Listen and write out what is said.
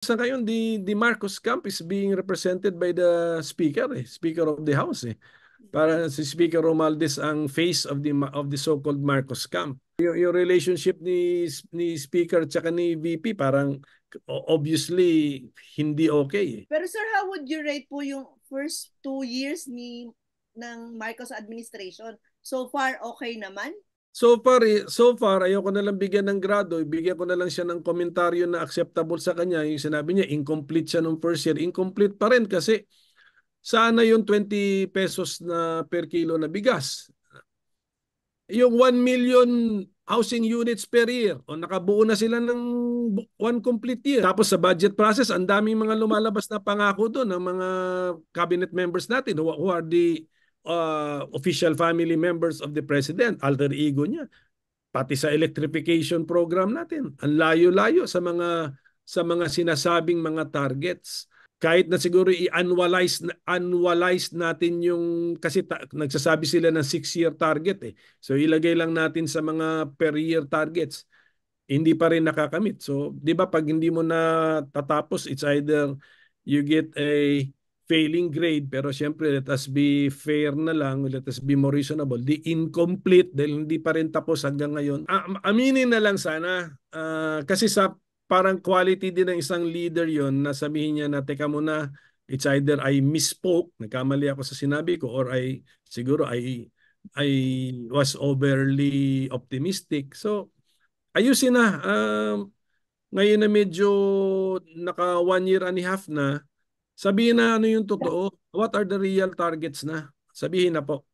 sa ngayon, di, di Marcos Camp is being represented by the Speaker, eh, Speaker of the House. Eh. Para mm-hmm. si Speaker Romualdez ang face of the of the so-called Marcos Camp. Yung, yung relationship ni ni Speaker tsaka ni VP parang obviously hindi okay. Eh. Pero sir, how would you rate po yung first two years ni ng Marcos administration? So far, okay naman? So far, eh, so far ayoko na lang bigyan ng grado, ibigyan ko na lang siya ng komentaryo na acceptable sa kanya. Yung sinabi niya, incomplete siya nung first year. Incomplete pa rin kasi sana yung 20 pesos na per kilo na bigas. Yung 1 million housing units per year. O nakabuo na sila ng one complete year. Tapos sa budget process, ang daming mga lumalabas na pangako doon ng mga cabinet members natin who are the uh, official family members of the president, alter ego niya. Pati sa electrification program natin, ang layo-layo sa mga sa mga sinasabing mga targets. Kahit na siguro i-annualize annualize natin yung kasi ta- nagsasabi sila ng 6 year target eh. So ilagay lang natin sa mga per year targets. Hindi pa rin nakakamit. So 'di ba pag hindi mo na tatapos it's either you get a failing grade pero siyempre let us be fair na lang let us be more reasonable the incomplete dahil hindi pa rin tapos hanggang ngayon ah, aminin na lang sana uh, kasi sa parang quality din ng isang leader yon na sabihin niya na teka muna it's either I misspoke nagkamali ako sa sinabi ko or I siguro I I was overly optimistic so ayusin na um, uh, ngayon na medyo naka one year and a half na Sabihin na ano yung totoo. What are the real targets na? Sabihin na po.